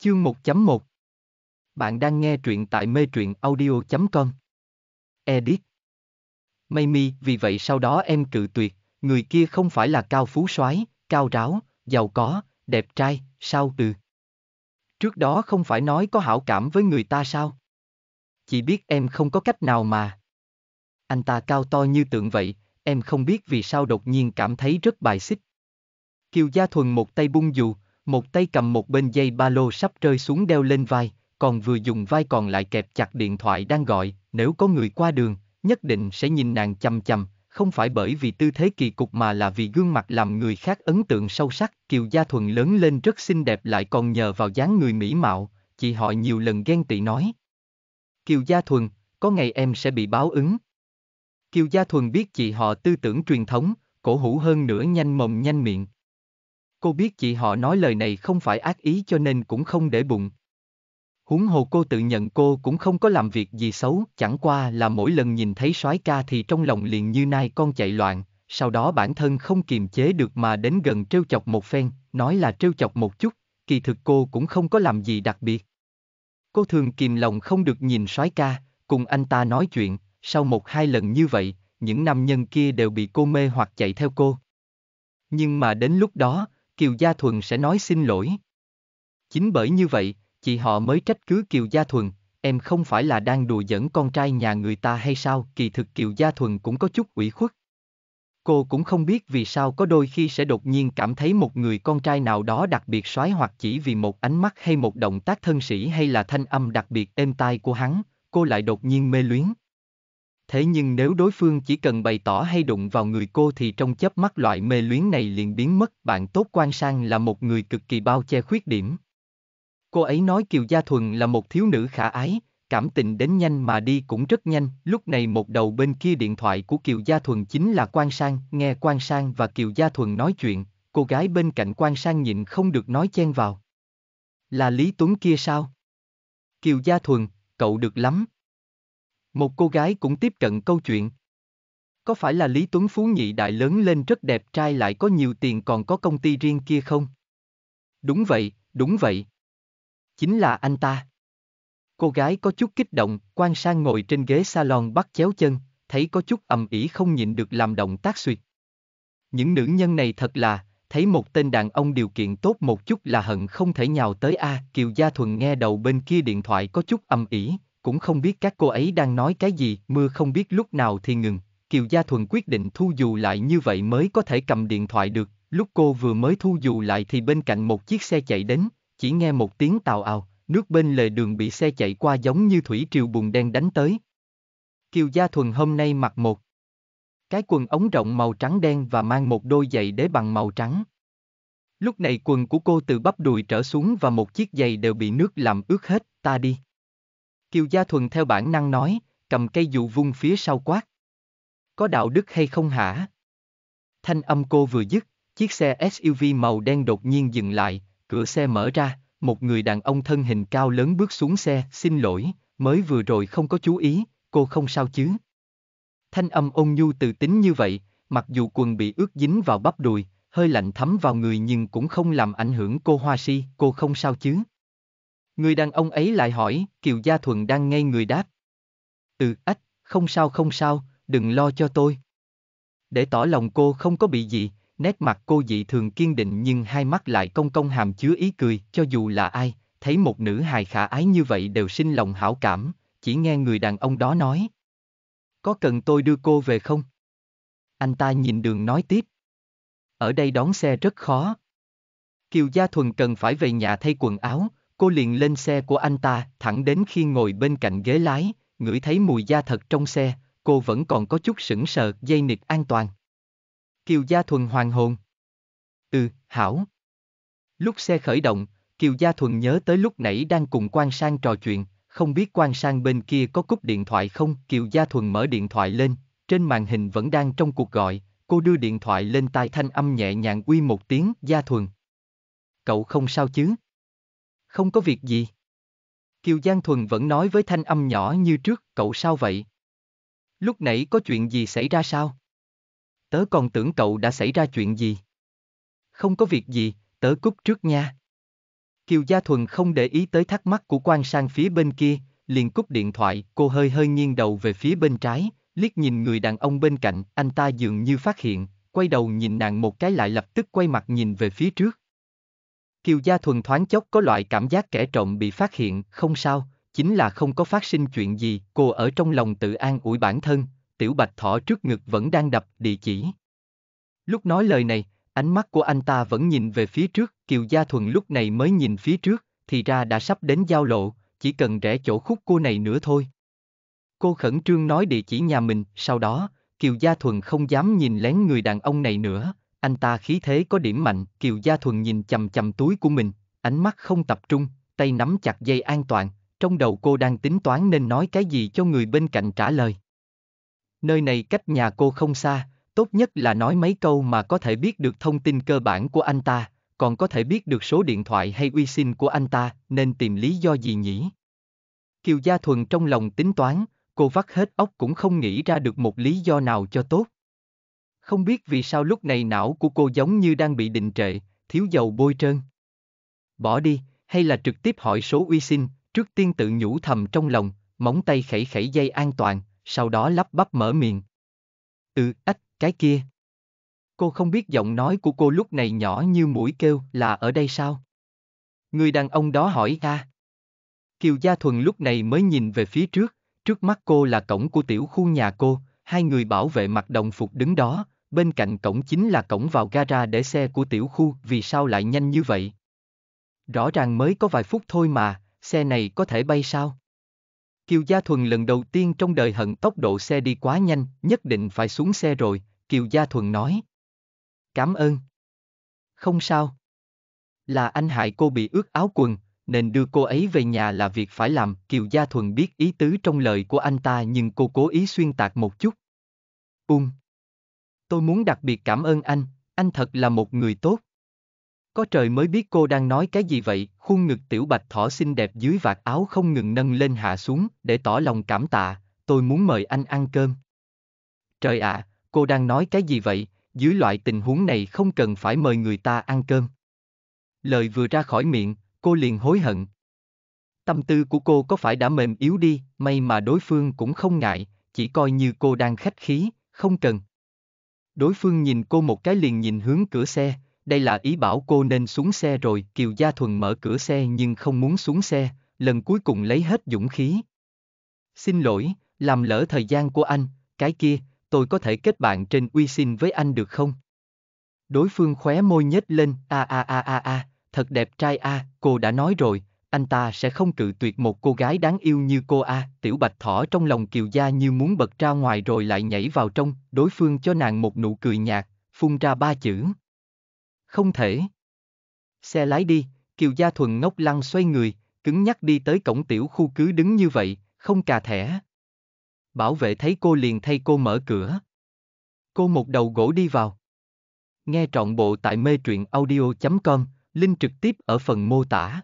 Chương 1.1 Bạn đang nghe truyện tại mê truyện audio.com Edit Mimi. vì vậy sau đó em cự tuyệt, người kia không phải là cao phú soái, cao ráo, giàu có, đẹp trai, sao từ. Trước đó không phải nói có hảo cảm với người ta sao? Chỉ biết em không có cách nào mà. Anh ta cao to như tượng vậy, em không biết vì sao đột nhiên cảm thấy rất bài xích. Kiều Gia Thuần một tay bung dù, một tay cầm một bên dây ba lô sắp rơi xuống đeo lên vai, còn vừa dùng vai còn lại kẹp chặt điện thoại đang gọi, nếu có người qua đường, nhất định sẽ nhìn nàng chằm chằm, không phải bởi vì tư thế kỳ cục mà là vì gương mặt làm người khác ấn tượng sâu sắc. Kiều Gia Thuần lớn lên rất xinh đẹp lại còn nhờ vào dáng người mỹ mạo, chị họ nhiều lần ghen tị nói. Kiều Gia Thuần, có ngày em sẽ bị báo ứng. Kiều Gia Thuần biết chị họ tư tưởng truyền thống, cổ hủ hơn nữa nhanh mồm nhanh miệng, Cô biết chị họ nói lời này không phải ác ý cho nên cũng không để bụng. Huống hồ cô tự nhận cô cũng không có làm việc gì xấu, chẳng qua là mỗi lần nhìn thấy soái ca thì trong lòng liền như nai con chạy loạn, sau đó bản thân không kiềm chế được mà đến gần trêu chọc một phen, nói là trêu chọc một chút, kỳ thực cô cũng không có làm gì đặc biệt. Cô thường kìm lòng không được nhìn soái ca, cùng anh ta nói chuyện, sau một hai lần như vậy, những nam nhân kia đều bị cô mê hoặc chạy theo cô. Nhưng mà đến lúc đó, Kiều Gia Thuần sẽ nói xin lỗi. Chính bởi như vậy, chị họ mới trách cứ Kiều Gia Thuần, em không phải là đang đùa giỡn con trai nhà người ta hay sao, kỳ thực Kiều Gia Thuần cũng có chút ủy khuất. Cô cũng không biết vì sao có đôi khi sẽ đột nhiên cảm thấy một người con trai nào đó đặc biệt soái hoặc chỉ vì một ánh mắt hay một động tác thân sĩ hay là thanh âm đặc biệt êm tai của hắn, cô lại đột nhiên mê luyến thế nhưng nếu đối phương chỉ cần bày tỏ hay đụng vào người cô thì trong chớp mắt loại mê luyến này liền biến mất. Bạn tốt quan sang là một người cực kỳ bao che khuyết điểm. Cô ấy nói Kiều Gia Thuần là một thiếu nữ khả ái, cảm tình đến nhanh mà đi cũng rất nhanh, lúc này một đầu bên kia điện thoại của Kiều Gia Thuần chính là Quan Sang, nghe Quan Sang và Kiều Gia Thuần nói chuyện, cô gái bên cạnh Quan Sang nhịn không được nói chen vào. Là Lý Tuấn kia sao? Kiều Gia Thuần, cậu được lắm. Một cô gái cũng tiếp cận câu chuyện. Có phải là Lý Tuấn Phú nhị đại lớn lên rất đẹp trai lại có nhiều tiền còn có công ty riêng kia không? Đúng vậy, đúng vậy. Chính là anh ta. Cô gái có chút kích động, quan sang ngồi trên ghế salon bắt chéo chân, thấy có chút ầm ĩ không nhịn được làm động tác suyệt. Những nữ nhân này thật là, thấy một tên đàn ông điều kiện tốt một chút là hận không thể nhào tới a, à, Kiều Gia Thuần nghe đầu bên kia điện thoại có chút ầm ĩ, cũng không biết các cô ấy đang nói cái gì, mưa không biết lúc nào thì ngừng, Kiều Gia Thuần quyết định thu dù lại như vậy mới có thể cầm điện thoại được, lúc cô vừa mới thu dù lại thì bên cạnh một chiếc xe chạy đến, chỉ nghe một tiếng tào ào, nước bên lề đường bị xe chạy qua giống như thủy triều bùn đen đánh tới. Kiều Gia Thuần hôm nay mặc một cái quần ống rộng màu trắng đen và mang một đôi giày đế bằng màu trắng. Lúc này quần của cô từ bắp đùi trở xuống và một chiếc giày đều bị nước làm ướt hết, ta đi. Kiều Gia Thuần theo bản năng nói, cầm cây dù vung phía sau quát. Có đạo đức hay không hả? Thanh âm cô vừa dứt, chiếc xe SUV màu đen đột nhiên dừng lại, cửa xe mở ra, một người đàn ông thân hình cao lớn bước xuống xe, xin lỗi, mới vừa rồi không có chú ý, cô không sao chứ. Thanh âm ôn nhu tự tính như vậy, mặc dù quần bị ướt dính vào bắp đùi, hơi lạnh thấm vào người nhưng cũng không làm ảnh hưởng cô Hoa Si, cô không sao chứ. Người đàn ông ấy lại hỏi, Kiều Gia Thuận đang ngây người đáp. Ừ, ách, không sao không sao, đừng lo cho tôi. Để tỏ lòng cô không có bị gì, nét mặt cô dị thường kiên định nhưng hai mắt lại công công hàm chứa ý cười, cho dù là ai, thấy một nữ hài khả ái như vậy đều sinh lòng hảo cảm, chỉ nghe người đàn ông đó nói. Có cần tôi đưa cô về không? Anh ta nhìn đường nói tiếp. Ở đây đón xe rất khó. Kiều Gia Thuần cần phải về nhà thay quần áo, Cô liền lên xe của anh ta, thẳng đến khi ngồi bên cạnh ghế lái, ngửi thấy mùi da thật trong xe, cô vẫn còn có chút sững sờ dây nịt an toàn. Kiều Gia Thuần hoàng hồn. Ừ, hảo. Lúc xe khởi động, Kiều Gia Thuần nhớ tới lúc nãy đang cùng Quan Sang trò chuyện, không biết Quan Sang bên kia có cúp điện thoại không, Kiều Gia Thuần mở điện thoại lên, trên màn hình vẫn đang trong cuộc gọi, cô đưa điện thoại lên tai thanh âm nhẹ nhàng uy một tiếng, Gia Thuần. Cậu không sao chứ? không có việc gì. Kiều Giang Thuần vẫn nói với thanh âm nhỏ như trước, cậu sao vậy? Lúc nãy có chuyện gì xảy ra sao? Tớ còn tưởng cậu đã xảy ra chuyện gì. Không có việc gì, tớ cúp trước nha. Kiều Gia Thuần không để ý tới thắc mắc của quan sang phía bên kia, liền cúp điện thoại, cô hơi hơi nghiêng đầu về phía bên trái, liếc nhìn người đàn ông bên cạnh, anh ta dường như phát hiện, quay đầu nhìn nàng một cái lại lập tức quay mặt nhìn về phía trước. Kiều Gia Thuần thoáng chốc có loại cảm giác kẻ trộm bị phát hiện, không sao, chính là không có phát sinh chuyện gì, cô ở trong lòng tự an ủi bản thân, tiểu bạch thỏ trước ngực vẫn đang đập địa chỉ. Lúc nói lời này, ánh mắt của anh ta vẫn nhìn về phía trước, Kiều Gia Thuần lúc này mới nhìn phía trước, thì ra đã sắp đến giao lộ, chỉ cần rẽ chỗ khúc cô này nữa thôi. Cô khẩn trương nói địa chỉ nhà mình, sau đó, Kiều Gia Thuần không dám nhìn lén người đàn ông này nữa, anh ta khí thế có điểm mạnh, Kiều Gia Thuần nhìn chầm chầm túi của mình, ánh mắt không tập trung, tay nắm chặt dây an toàn, trong đầu cô đang tính toán nên nói cái gì cho người bên cạnh trả lời. Nơi này cách nhà cô không xa, tốt nhất là nói mấy câu mà có thể biết được thông tin cơ bản của anh ta, còn có thể biết được số điện thoại hay uy sinh của anh ta, nên tìm lý do gì nhỉ? Kiều Gia Thuần trong lòng tính toán, cô vắt hết óc cũng không nghĩ ra được một lý do nào cho tốt. Không biết vì sao lúc này não của cô giống như đang bị định trệ, thiếu dầu bôi trơn. Bỏ đi, hay là trực tiếp hỏi số uy sinh, trước tiên tự nhủ thầm trong lòng, móng tay khẩy khẩy dây an toàn, sau đó lắp bắp mở miệng. Ừ, ách, cái kia. Cô không biết giọng nói của cô lúc này nhỏ như mũi kêu là ở đây sao? Người đàn ông đó hỏi ta. Kiều Gia Thuần lúc này mới nhìn về phía trước, trước mắt cô là cổng của tiểu khu nhà cô, hai người bảo vệ mặc đồng phục đứng đó, bên cạnh cổng chính là cổng vào gara để xe của tiểu khu, vì sao lại nhanh như vậy? Rõ ràng mới có vài phút thôi mà, xe này có thể bay sao? Kiều Gia Thuần lần đầu tiên trong đời hận tốc độ xe đi quá nhanh, nhất định phải xuống xe rồi, Kiều Gia Thuần nói. Cảm ơn. Không sao. Là anh hại cô bị ướt áo quần, nên đưa cô ấy về nhà là việc phải làm, Kiều Gia Thuần biết ý tứ trong lời của anh ta nhưng cô cố ý xuyên tạc một chút. Ung. Um. Tôi muốn đặc biệt cảm ơn anh, anh thật là một người tốt. Có trời mới biết cô đang nói cái gì vậy, khuôn ngực tiểu bạch thỏ xinh đẹp dưới vạt áo không ngừng nâng lên hạ xuống để tỏ lòng cảm tạ, tôi muốn mời anh ăn cơm. Trời ạ, à, cô đang nói cái gì vậy, dưới loại tình huống này không cần phải mời người ta ăn cơm. Lời vừa ra khỏi miệng, cô liền hối hận. Tâm tư của cô có phải đã mềm yếu đi, may mà đối phương cũng không ngại, chỉ coi như cô đang khách khí, không cần, Đối phương nhìn cô một cái liền nhìn hướng cửa xe, đây là ý bảo cô nên xuống xe rồi, Kiều Gia Thuần mở cửa xe nhưng không muốn xuống xe, lần cuối cùng lấy hết dũng khí. Xin lỗi, làm lỡ thời gian của anh, cái kia, tôi có thể kết bạn trên uy xin với anh được không? Đối phương khóe môi nhếch lên, a a a a a, thật đẹp trai a, à, cô đã nói rồi, anh ta sẽ không cự tuyệt một cô gái đáng yêu như cô a tiểu bạch thỏ trong lòng kiều gia như muốn bật ra ngoài rồi lại nhảy vào trong đối phương cho nàng một nụ cười nhạt phun ra ba chữ không thể xe lái đi kiều gia thuần ngốc lăng xoay người cứng nhắc đi tới cổng tiểu khu cứ đứng như vậy không cà thẻ bảo vệ thấy cô liền thay cô mở cửa cô một đầu gỗ đi vào nghe trọn bộ tại mê truyện audio com link trực tiếp ở phần mô tả